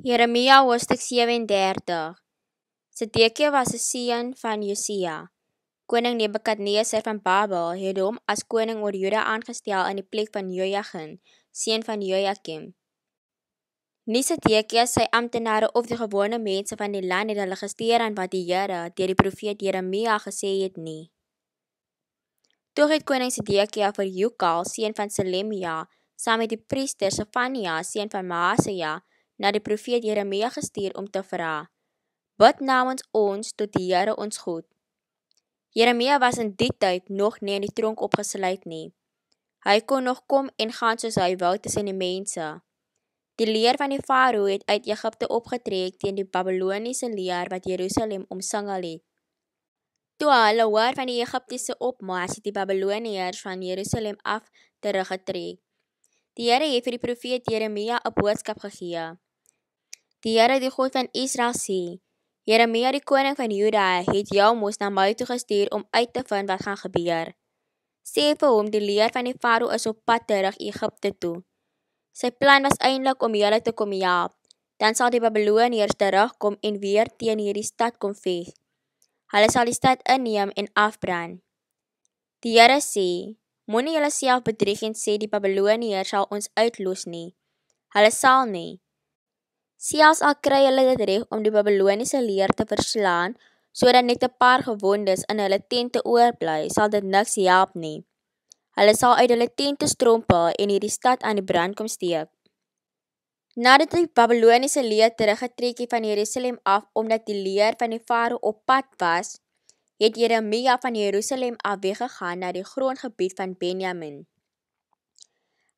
Jeremia hoofstuk 37 Sedekia was 'n seun van Josia. Koning Nebukadneser van Babel het hom as koning oor Juda aangestel in die plek van Jojagin, seun van Jojakim. Nie Sedekia sy amptenare of die gewone mense van die land het hulle gesteer aan wat die Here deur die profeet Jeremia gesê het nie. Toe het koning Sedekia vir Jukal, seun van Selemia, saam met die priester Sefania, seun van Maaseia, na die profeet Jeremia gestuur om te vra: "Bid namens ons tot die Here ons God." Jeremia was in die tyd nog nie in die tronk opgesluit nie. Hy kon nog kom en gaan soos hy wou tussen die mense. Die leer van die Farao het uit Egipte opgetrek teen die Babiloniese leer wat Jerusalem omsingel het. Toe hulle hoor van die Egiptiese opmars het die Babiloniërs van Jerusalem af teruggetrek. Die Here het vir die profeet Jeremia 'n boodskap gegee. Die Here die God van Israel sê: Jeremia die koning van Juda het jou mos na my toe gestuur om uit te vind wat gaan gebeur. Sê vir hom die leer van die Farao is op pad terug Egipte toe. Sy plan was eintlik om julle te kom help. Dan sal die Babiloniërs terugkom en weer teen hierdie stad kom veg. Hulle sal die stad inneem en afbrand. Die Here sê: Moenie julle self bedrieg en sê die Babiloniërs sal ons uitlos nie. Hulle sal nie. Sias al kry hulle dit reg om die Babiloniese leer te verslaan, sodat net 'n paar gewondes in hulle tente oorbly, sal dit niks help nie. Hulle sal uit hulle tente strompel en hierdie stad aan die brand kom steek. Nadat die Babiloniese leer teruggetrek het van Jerusalem af omdat die leer van die farao op pad was, het Jeremia van Jerusalem af weggegaan na die grondgebied van Benjamin.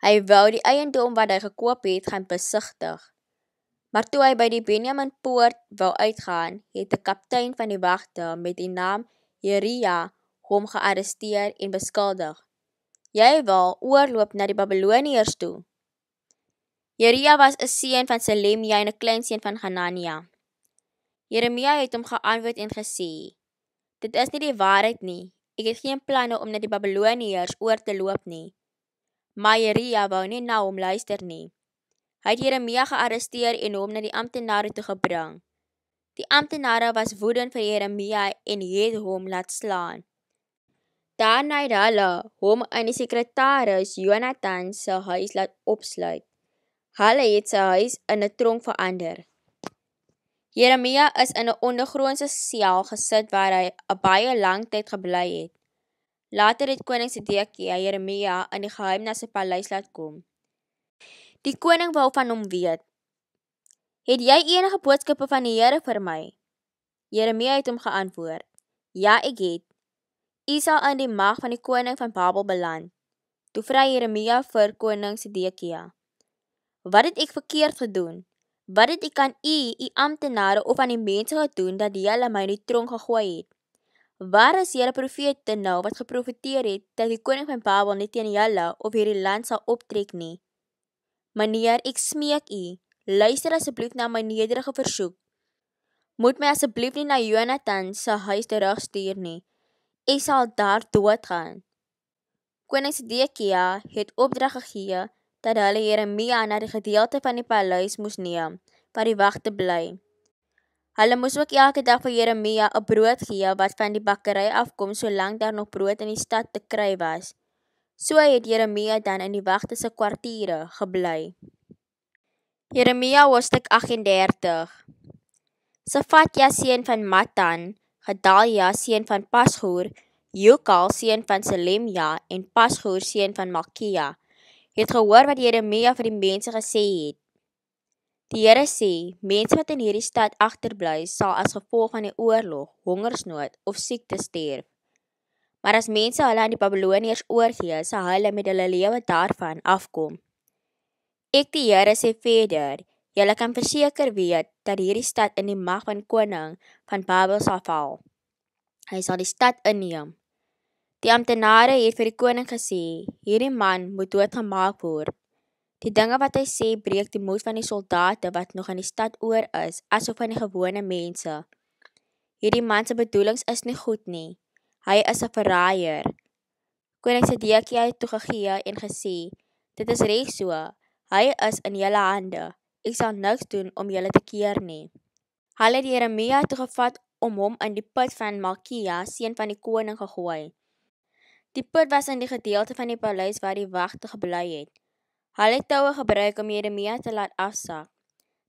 Hy wou die eiendom wat hy gekoop het gaan besigtig. Maar toe hy by die Benjamin Poort wou uitgaan, het 'n kaptein van die wagte met die naam Jeria hom gearresteer en beskuldig. Jy wil oorloop na die Babiloniërs toe. Jeria was 'n seun van Selemia en 'n kleinseun van Hanania. Jeremia het hom geantwoord en gesê: "Dit is nie die waarheid nie. Ek het geen planne om na die Babiloniërs oor te loop nie." Maar Jeria wou nie na nou hom luister nie. Hy het Jeremia gearresteer en hom na die amptenare toe gebring. Die amptenare was woedend vir Jeremia en het hom laat slaan. Daarna het hulle hom in die sekretaris Jonathan se huis laat opsluit. Hulle het sy huis in 'n tronk verander. Jeremia is in 'n ondergrondse sel gesit waar hy 'n baie lang tyd gebly het. Later het koning Sedekia Jeremia in die geheim na sy paleis laat kom. Die koning wil van hom weet. Het jy enige boodskappe van die Here vir my? Jeremia het hom geantwoord: "Ja, ek het. U sal in die mag van die koning van Babel beland." Toe vra Jeremia vir koning Sedekia: "Wat het ek verkeerd gedoen? Wat het ek aan u, u amptenare of aan die mense gedoen dat julle my in die tronk gegooi het? Waar is julle profete nou wat geprofeteer het dat die koning van Babel nie teen julle of hierdie land sal optrek nie?" Meneer, ek smeek U, luister asseblief na my nederige versoek. Moet my asseblief nie na Jonathan se huis terugstuur nie. Ek sal daar doodgaan. Koning Sedekia het opdrag gegee dat hulle Jeremia na die gedeelte van die paleis moes neem waar die wagte bly. Hulle moes ook elke dag vir Jeremia 'n brood gee wat van die bakkery afkom solank daar nog brood in die stad te kry was. So het Jeremia dan in die wagte se kwartiere gebly. Jeremia hoofstuk 38. Safatja seun van Mattan, Gedalia seun van Pashur, Jukal seun van Selemja en Pashur seun van Makia het gehoor wat Jeremia vir die mense gesê het. Die Here sê, mense wat in hierdie stad agterbly, sal as gevolg van die oorlog, hongersnood of siekte sterf maar as mense hulle aan die Babiloniërs oorgee, sal hulle met hulle lewe daarvan afkom. Ek die Here sê verder, julle kan verseker weet dat hierdie stad in die mag van koning van Babel sal val. Hy sal die stad inneem. Die amptenare het vir die koning gesê, hierdie man moet doodgemaak word. Die dinge wat hy sê breek die moed van die soldate wat nog aan die stad oor is, asof van die gewone mense. Hierdie man se bedoelings is nie goed nie hy is 'n verraaier. Koning Sedekia het toe gegee en gesê: "Dit is reg so. Hy is in julle hande. Ek sal niks doen om julle te keer nie." Hulle het Jeremia toe gevat om hom in die put van Malkia, seun van die koning, gegooi. Die put was in die gedeelte van die paleis waar die wagte gebly het. Hulle het toue gebruik om Jeremia te laat afsak.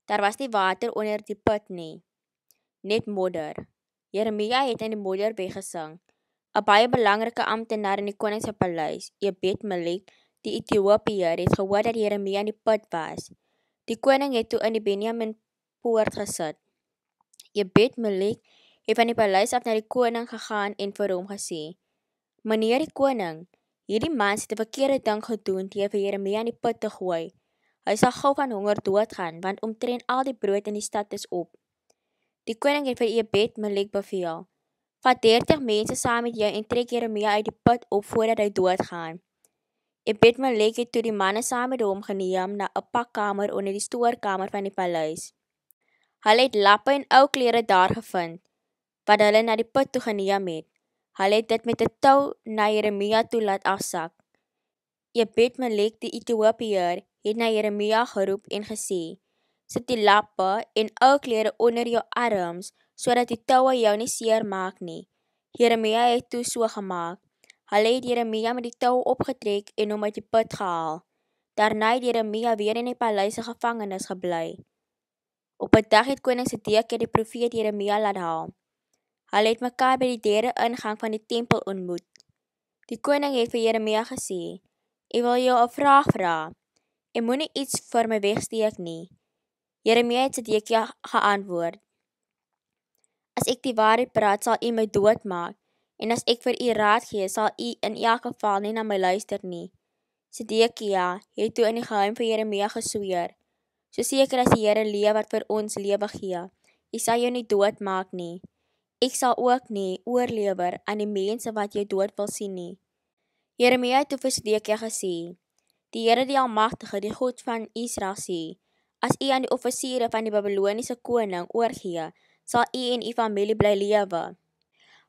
Daar was nie water onder die put nie. Net modder. Jeremia het in die modder weggesing. 'n baie belangrike amptenaar in die koning se paleis, Ebed Melek, die Ethiopier, het gehoor dat Jeremia in die put was. Die koning het toe in die Benjamin poort gesit. Ebed Melek het van die paleis af na die koning gegaan en vir hom gesê: "Meneer die koning, hierdie man het 'n verkeerde ding gedoen teenoor Jeremia in die put te gooi. Hy sal gou van honger doodgaan want omtrent al die brood in die stad is op." Die koning het vir Ebed Melek beveel: vat 30 mense saam met jou en trek Jeremia uit die put op voordat hy doodgaan. Ebed-Melek het toe die manne saam met hom geneem na 'n pakkamer onder die stoorkamer van die paleis. Hulle het lappe en ou klere daar gevind wat hulle na die put toe geneem het. Hulle het dit met 'n tou na Jeremia toe laat afsak. Ebed-Melek die Ethiopier het na Jeremia geroep en gesê: sit die lappe en ou klere onder jou arms sodat die toue jou nie seer maak nie. Jeremia het toe so gemaak. Hulle het Jeremia met die tou opgetrek en hom uit die put gehaal. Daarna het Jeremia weer in die paleis gevangenes gebly. Op 'n dag het koning Sedekia die profeet Jeremia laat haal. Hulle het mekaar by die derde ingang van die tempel ontmoet. Die koning het vir Jeremia gesê: "Ek wil jou 'n vraag vra. Ek moenie iets vir my wegsteek nie." Jeremia het Sedekia geantwoord: As ek die waarheid praat, sal u my doodmaak, en as ek vir u raad gee, sal u in elk geval nie na my luister nie. Sedekia het toe in die geheim vir Jeremia gesweer: So seker as die Here leef wat vir ons lewe gee, hy sal jou nie doodmaak nie. Ek sal ook nie oorlewer aan die mense wat jou dood wil sien nie. Jeremia het toe vir Sedekia gesê: Die Here die Almagtige, die God van Israel sê: As u aan die offisiere van die Babiloniese koning oorgee, sal u en u familie bly lewe.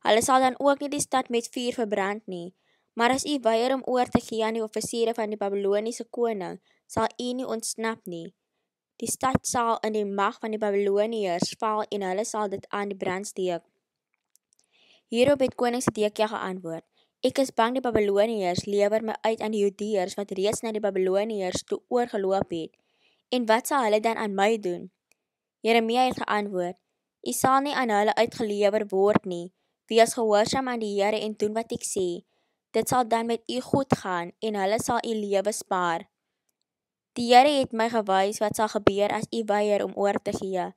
Hulle sal dan ook nie die stad met vuur verbrand nie, maar as u weier om oor te gee aan die offisiere van die Babiloniese koning, sal u nie ontsnap nie. Die stad sal in die mag van die Babiloniërs val en hulle sal dit aan die brand steek. Hierop het koning Sedekia geantwoord: Ek is bang die Babiloniërs lewer my uit aan die Judeërs wat reeds na die Babiloniërs toe oorgeloop het. En wat sal hulle dan aan my doen? Jeremia het geantwoord: U sal nie aan hulle uitgelewer word nie. Wees gehoorsaam aan die Here en doen wat ek sê. Dit sal dan met u goed gaan en hulle sal u lewe spaar. Die Here het my gewys wat sal gebeur as u weier om oor te gee.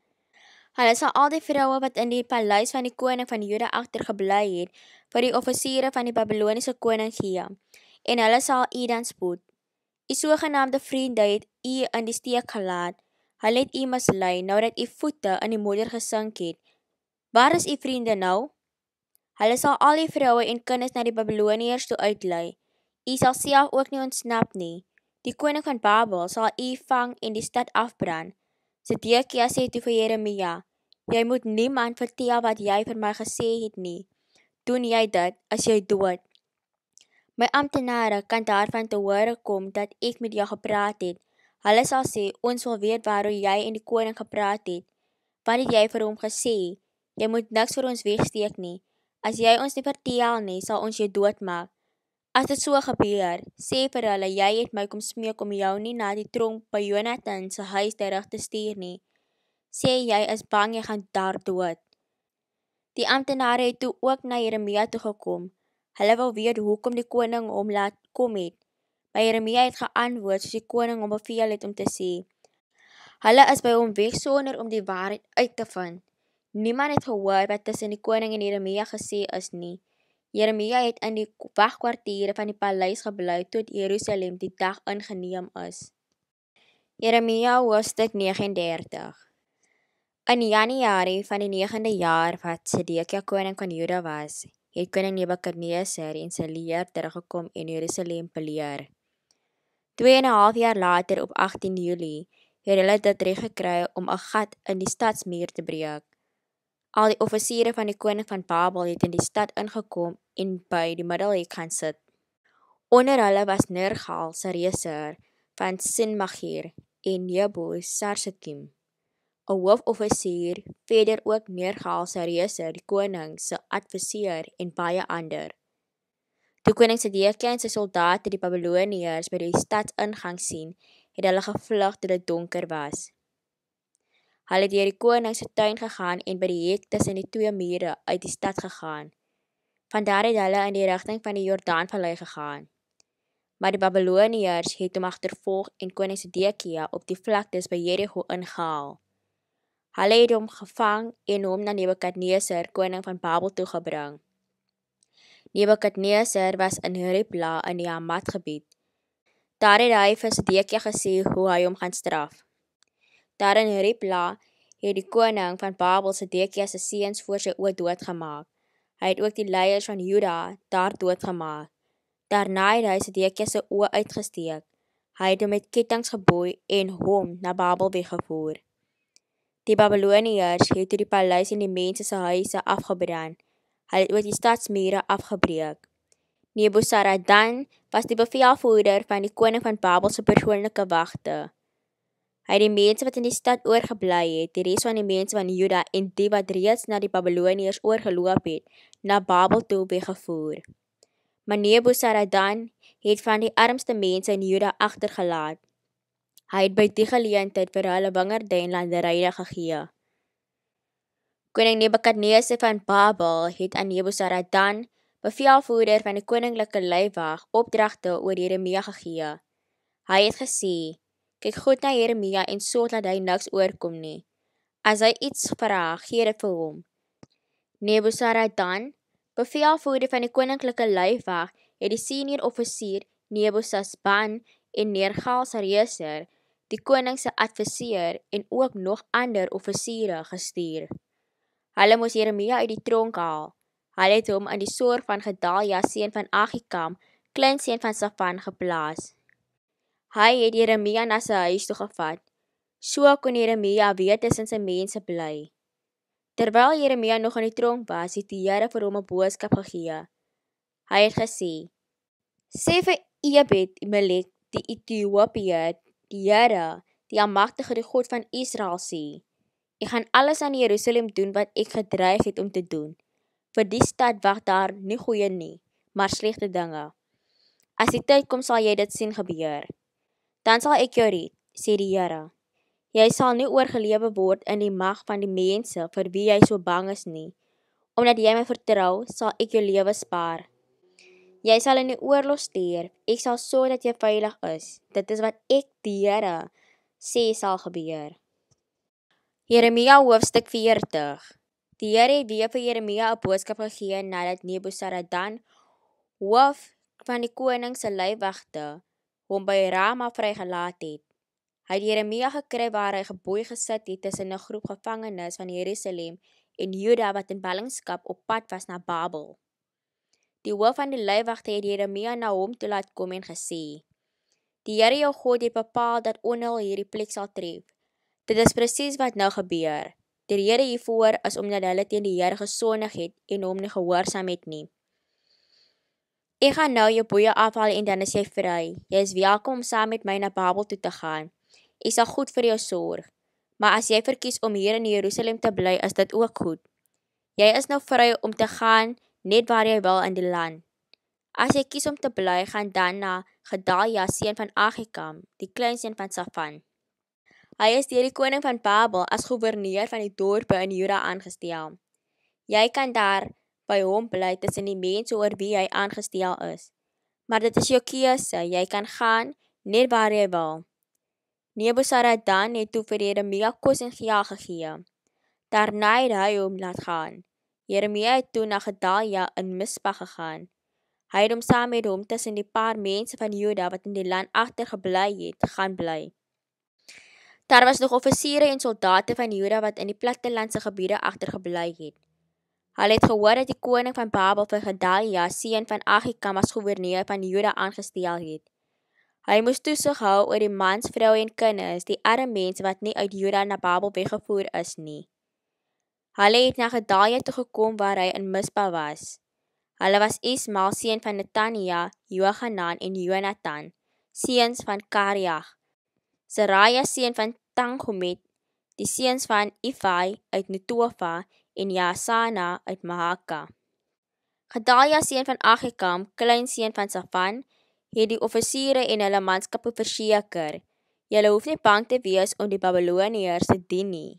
Hulle sal al die vroue wat in die paleis van die koning van Juda agtergebly het, vir die offisiere van die Babiloniese koning gee. En hulle sal u dan spoed. U sogenaamde vriende het u in die steek gelaat. Hulle het u mislei nou dat u voete in die modder gesink het. Waar is u vriende nou? Hulle sal al die vroue en kinders na die Babiloniërs toe uitlei. U sal self ook nie ontsnap nie. Die koning van Babel sal u vang en die stad afbrand. Sedekia sê toe vir Jeremia: Jy moet niemand vertel wat jy vir my gesê het nie. Doen jy dit, as jy dood. My amptenare kan daarvan te hore kom dat ek met jou gepraat het. Hulle sal sê ons wil weet waaroor jy en die koning gepraat het. Wat het jy vir hom gesê? Jy moet niks vir ons wegsteek nie. As jy ons nie vertel nie, sal ons jou doodmaak. As dit so gebeur, sê vir hulle jy het my kom smeek om jou nie na die tronk by Jonathan se huis terug te stuur nie. Sê jy is bang jy gaan daar dood. Die amptenare het toe ook na Jeremia toe gekom. Hulle wil weet hoekom die koning hom laat kom het. Maar Jeremia het geantwoord soos die koning hom beveel het om te sê. Hulle is by hom weg sonder om die waarheid uit te vind. Niemand het gehoor wat tussen die koning en Jeremia gesê is nie. Jeremia het in die wagkwartiere van die paleis gebly tot Jerusalem die dag ingeneem is. Jeremia hoofstuk 39. In Januarie van die 9de jaar wat Sedekia koning van Juda was, het koning Nebukadnezar en sy leer teruggekom en Jerusalem beleer. 2 en 'n half jaar later op 18 Julie het hulle dit reg gekry om 'n gat in die stadsmuur te breek. Al die offisiere van die koning van Babel het in die stad ingekom en by die middelhek gaan sit. Onder hulle was Nergal, Sareser van Sinmagier en Nebo, Sarsekim. 'n hoofoffisier, verder ook Neergaalserese, die koning se adviseur en baie ander. Toe koning Sedekia en sy soldate die Babiloniërs by die stad ingang sien, het hulle gevlug toe dit donker was. Hulle het deur die koning se tuin gegaan en by die hek tussen die twee mure uit die stad gegaan. Van daar het hulle in die rigting van die Jordaanvallei gegaan. Maar die Babiloniërs het hom agtervolg en koning Sedekia op die vlaktes by Jeriko ingehaal. Hulle het hom gevang en hom na Nebukadneser, koning van Babel toe gebring. Nebukadneser was in Ribla in die Hamat gebied. Daar het hy vir Sedekia gesê hoe hy hom gaan straf. Daar in Ribla het die koning van Babel Sedekia se seuns voor sy oë doodgemaak. Hy het ook die leiers van Juda daar doodgemaak. Daarna het hy Sedekia se oë uitgesteek. Hy het hom met kettinge geboei en hom na Babel weggevoer. Die Babiloniërs het die paleise en die mense se huise afgebrand. Hulle het ook die stadsmure afgebreek. Nebusaradan was die bevelvoerder van die koning van Babel se persoonlike wagte. Hy het die mense wat in die stad oorgebly het, die res van die mense van Juda en die wat reeds na die Babiloniërs oorgeloop het, na Babel toe weggevoer. Maar Nebusaradan het van die armste mense in Juda agtergelaat Hy het by die geleentheid vir hulle wingerde en landeryne gegee. Koning Nebukadnezar van Babel het aan Nebuzaradan, bevelvoerder van die koninklike lêwag, opdragte oor Jeremia gegee. Hy het gesê: "Kyk goed na Jeremia en sorg dat hy niks oorkom nie. As hy iets vra, gee dit vir hom." Nebuzaradan, bevelvoerder van die koninklike lêwag, het die senior offisier Nebuzasban en Nergal Sareser die koning se adviseur en ook nog ander offisiere gestuur. Hulle moes Jeremia uit die tronk haal. Hulle het hom in die sorg van Gedalia seun van Agikam, kleinseun van Safan geplaas. Hy het Jeremia na sy huis toe gevat. So kon Jeremia weer tussen sy mense bly. Terwyl Jeremia nog in die tronk was, het die Here vir hom 'n boodskap gegee. Hy het gesê: "Sê vir Ebed-Melek, die Ethiopier, die Here, die almagtige God van Israel sê: Ek gaan alles aan Jerusalem doen wat ek gedreig het om te doen. Vir die stad wag daar nie goeie nie, maar slegte dinge. As die tyd kom sal jy dit sien gebeur. Dan sal ek jou red, sê die Here. Jy sal nie oorgelewe word in die mag van die mense vir wie jy so bang is nie. Omdat jy my vertrou, sal ek jou lewe spaar. Jy sal in die oorlog stuur. Ek sal sorg dat jy veilig is. Dit is wat ek die Here sê sal gebeur. Jeremia hoofstuk 40. Die Here het weer vir Jeremia 'n boodskap gegee nadat Nebusaradan hoof van die koning se lêwigte hom by Rama vrygelaat het. Hy het Jeremia gekry waar hy geboei gesit het tussen 'n groep gevangenes van Jerusalem en Juda wat in ballingskap op pad was na Babel die hoof van die lewigte het Jeremia na hom toe laat kom en gesê: "Die Here jou God het bepaal dat onheil hierdie plek sal tref. Dit is presies wat nou gebeur. Die rede hiervoor is omdat hulle teen die Here gesondig het en hom nie gehoorsaam het nie." Ek gaan nou jou boeie afhaal en dan is jy vry. Jy is welkom om saam met my na Babel toe te gaan. Ek sal goed vir jou sorg. Maar as jy verkies om hier in Jerusalem te bly, is dit ook goed. Jy is nou vry om te gaan net waar jy wil in die land. As jy kies om te bly, gaan dan na Gedalia, seun van Agikam, die klein seun van Safan. Hy is deur die koning van Babel as goewerneur van die dorpe in Juda aangestel. Jy kan daar by hom bly tussen die mense oor wie hy aangestel is. Maar dit is jou keuse, jy kan gaan net waar jy wil. Nebusaradan het toe vir Jeremia kos en gejaag gegee. Daarna het hy hom laat gaan. Jeremia het toe na Gedalia in Mispa gegaan. Hy het hom saam met hom tussen die paar mense van Juda wat in die land agtergebly het, gaan bly. Daar was nog offisiere en soldate van Juda wat in die plattelandse gebiede agtergebly het. Hulle het gehoor dat die koning van Babel vir Gedalia, seun van Agikam, as goewerneur van Juda aangestel het. Hy moes toesig hou oor die mans, vroue en kinders, die arme mense wat nie uit Juda na Babel weggevoer is nie. Hulle het na Gedaia toe gekom waar hy in Mispa was. Hulle was Ismael seun van Netania, Johanan en Jonatan, seuns van Kariah. Seraya seun van Tangomet, die seuns van Ifai uit Netofa en Yasana uit Mahaka. Gedaia seun van Agikam, klein seun van Safan, het die offisiere en hulle manskappe verseker. Julle hoef nie bang te wees om die Babiloniërs te dien nie.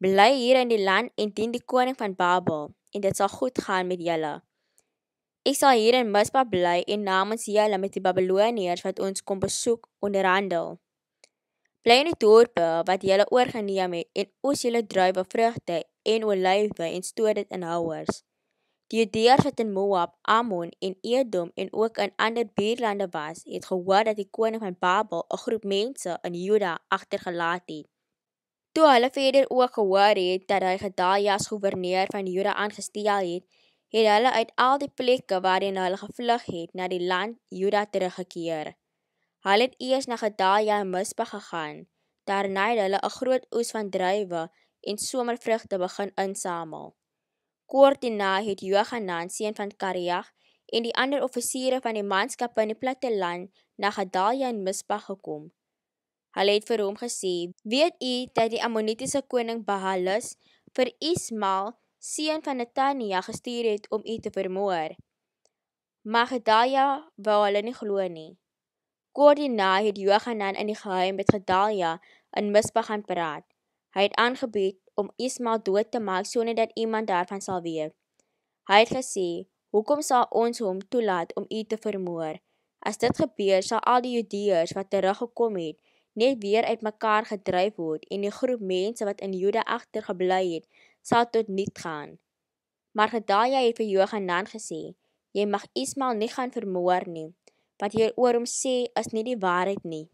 Bly hier in die land en dien die koning van Babel, en dit sal goed gaan met julle. Ek sal hier in Mispa bly en namens julle met die Babiloniërs wat ons kom besoek onderhandel. Bly in die dorpe wat julle oorgeneem het en oes julle druiwe vrugte en olywe en stoor dit in houers. Die Judeërs wat in Moab, Ammon en Edom en ook in ander buurlande was, het gehoor dat die koning van Babel 'n groep mense in Juda agtergelaat het. Toe hulle verder ook gehoor het dat hy Gedalia as goewerneur van Juda aangestel het, het hulle uit al die plekke waarheen hulle gevlug het na die land Juda teruggekeer. Hulle het eers na Gedalia in Mispa gegaan, daarna het hulle 'n groot oes van druiwe en somervrugte begin insamel. Kort daarna het Johanan seun van Kariag en die ander offisiere van die manskappe in die platte land na Gedalia in Mispa gekom. Hulle het vir hom gesê: "Weet u dat die Ammonitiese koning Baalus vir Ismael, seun van Netania, gestuur het om u te vermoor?" Magdaja wou hulle nie glo nie. Koordina het Johanan in die geheim met Gedalia in Mispa gaan praat. Hy het aangebied om Ismael dood te maak sonder dat iemand daarvan sal weet. Hy het gesê: "Hoekom sal ons hom toelaat om u te vermoor? As dit gebeur, sal al die Judeërs wat teruggekom het, net weer uitmekaar gedryf word en die groep mense wat in Jode agtergebly het, sal tot niet gaan. Maar Gedalia het vir Johanan gesê: "Jy mag Ismael nie gaan vermoor nie, want hieroor hom sê is nie die waarheid nie."